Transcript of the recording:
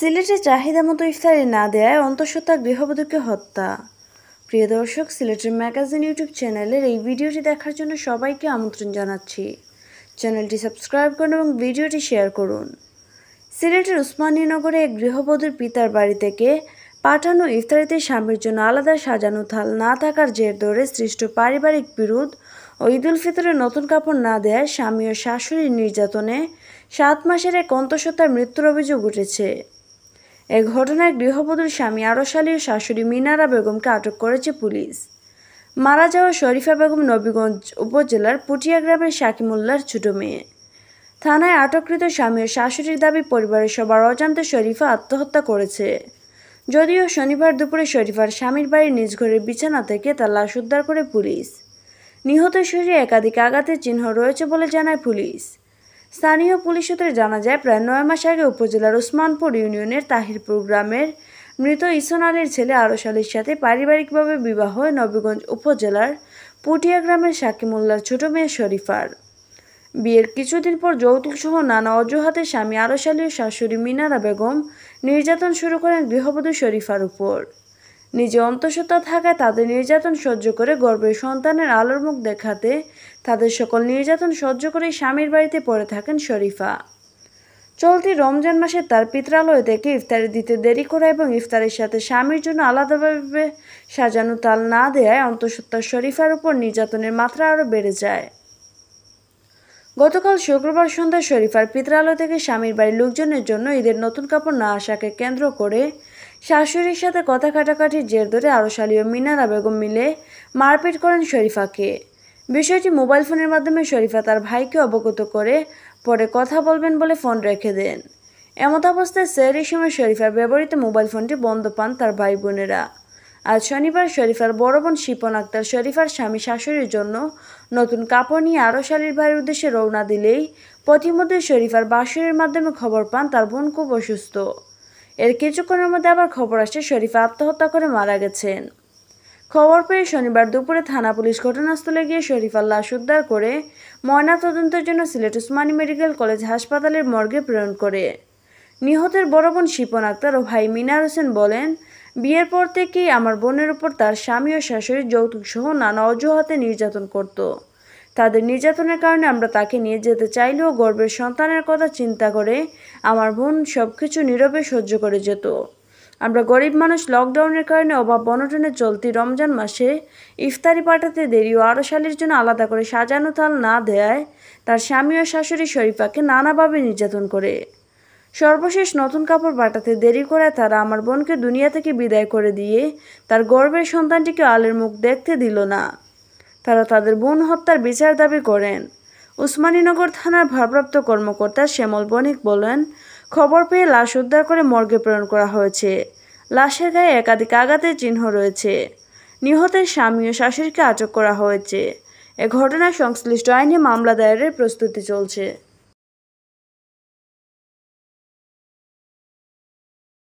সিলেটে চাহিদা মতো ইফতারি না দেয়ায় অন্তঃসত্ত্বা গৃহবধূকে হত্যা প্রিয় দর্শক সিলেটের ম্যাগাজিন ইউটিউব চ্যানেলের এই ভিডিওটি দেখার জন্য সবাইকে আমন্ত্রণ জানাচ্ছি চ্যানেলটি সাবস্ক্রাইব করুন এবং ভিডিওটি শেয়ার করুন সিলেটের উসমানীনগরে এক গৃহবধূর পিতার বাড়ি থেকে পাঠানো ইফতারিতে স্বামীর জন্য আলাদা সাজানো থাল না থাকার জের ধরে সৃষ্ট পারিবারিক বিরোধ ও ঈদুল ফিতরে নতুন কাপড় না দেয় স্বামী ও শাশুড়ির নির্যাতনে সাত মাসের এক অন্তঃসত্ত্বার মৃত্যুর অভিযোগ উঠেছে এ ঘটনায় গৃহবধূর স্বামী আরশালীর শাশুড়ি মিনারা বেগমকে আটক করেছে পুলিশ মারা যাওয়া শরীফা বেগম নবীগঞ্জ উপজেলার পুটিয়া গ্রামের শাকিমুল্লার ছোট মেয়ে থানায় আটককৃত স্বামী ও শাশুড়ির দাবি পরিবারের সবার অজান্তে শরীফা আত্মহত্যা করেছে যদিও শনিবার দুপুরে শরীফার স্বামীর বাড়ির নিজ ঘরের বিছানা থেকে তার লাশ উদ্ধার করে পুলিশ নিহত শরীরে একাধিক আঘাতের চিহ্ন রয়েছে বলে জানায় পুলিশ স্থানীয় পুলিশ সূত্রে জানা যায় প্রায় নয় মাস আগে উপজেলার ওসমানপুর ইউনিয়নের তাহিরপুর গ্রামের মৃত ইসন আলীর ছেলে আরস আলীর সাথে পারিবারিকভাবে বিবাহ হয় নবীগঞ্জ উপজেলার পুটিয়া গ্রামের সাকিমুল্লার ছোট মেয়ে শরীফার বিয়ের কিছুদিন পর যৌতুকসহ নানা অজুহাতে স্বামী আরস আলী ও শাশুড়ি মিনারা বেগম নির্যাতন শুরু করেন গৃহবধূ শরীফার উপর নিজে অন্তঃসত্ত্বা থাকায় তাদের নির্যাতন সহ্য করে গর্বের সন্তানের আলোর মুখ দেখাতে তাদের সকল নির্যাতন সহ্য করে স্বামীর বাড়িতে পড়ে থাকেন শরীফা চলতি রমজান মাসে তার পিত্রালয় থেকে ইফতারি দিতে দেরি করা এবং ইফতারের সাথে স্বামীর জন্য আলাদাভাবে সাজানো তাল না দেওয়ায় অন্তঃসত্ত্বা শরীফার উপর নির্যাতনের মাত্রা আরও বেড়ে যায় গতকাল শুক্রবার সন্ধ্যায় শরীফার পিত্রালয় থেকে স্বামীর বাড়ির লোকজনের জন্য ঈদের নতুন কাপড় না আসাকে কেন্দ্র করে শাশুড়ির সাথে কথা কাটাকাটির জের ধরে আরশালী ও মিনারা বেগম মিলে মারপিট করেন শরীফাকে বিষয়টি মোবাইল ফোনের মাধ্যমে শরীফা তার ভাইকে অবগত করে পরে কথা বলবেন বলে ফোন রেখে দেন এমত অবস্থায় সেহরির সময় শরীফার ব্যবহৃত মোবাইল ফোনটি বন্ধ পান তার ভাই বোনেরা আজ শনিবার শরীফার বড় বোন শিপন আক্তার শরীফার স্বামী শাশুড়ির জন্য নতুন কাপড় নিয়ে আরও শালীর ভাইয়ের উদ্দেশ্যে রওনা দিলেই পথিমধ্যে শরীফার বাসুরের মাধ্যমে খবর পান তার বোন খুব অসুস্থ এর কিছুক্ষণের মধ্যে আবার খবর আসছে শরীফা আত্মহত্যা করে মারা গেছেন খবর পেয়ে শনিবার দুপুরে থানা পুলিশ ঘটনাস্থলে গিয়ে শরীফার লাশ উদ্ধার করে ময়নাতদন্তের জন্য সিলেট উসমানী মেডিকেল কলেজ হাসপাতালের মর্গে প্রেরণ করে নিহতের বড় বোন শিপন আক্তার ও ভাই মিনার হোসেন বলেন বিয়ের পর থেকেই আমার বোনের উপর তার স্বামী ও শাশুড়ি যৌতুক সহ নানা অজুহাতে নির্যাতন করতো তাদের নির্যাতনের কারণে আমরা তাকে নিয়ে যেতে চাইলেও গর্বের সন্তানের কথা চিন্তা করে আমার বোন সব কিছু নীরবে সহ্য করে যেত আমরা গরিব মানুষ লকডাউনের কারণে অভাব অনটনে চলতি রমজান মাসে ইফতারি পাঠাতে দেরি ও আরও শালির জন্য আলাদা করে সাজানো থাল না দেয় তার স্বামী ও শাশুড়ি শরীফাকে নানাভাবে নির্যাতন করে সর্বশেষ নতুন কাপড় পাঠাতে দেরি করে তারা আমার বোনকে দুনিয়া থেকে বিদায় করে দিয়ে তার গর্বের সন্তানটিকে আলের মুখ দেখতে দিল না তারা তাদের বোন হত্যার বিচার দাবি করেন উসমানীনগর থানার ভারপ্রাপ্ত কর্মকর্তা শ্যামল বণিক বলেন খবর পেয়ে লাশ উদ্ধার করে মর্গে প্রেরণ করা হয়েছে লাশের গায়ে একাধিক আঘাতের চিহ্ন রয়েছে নিহতের স্বামী ও শাশুড়িকে আটক করা হয়েছে এ ঘটনায় সংশ্লিষ্ট আইনে মামলা দায়েরের প্রস্তুতি চলছে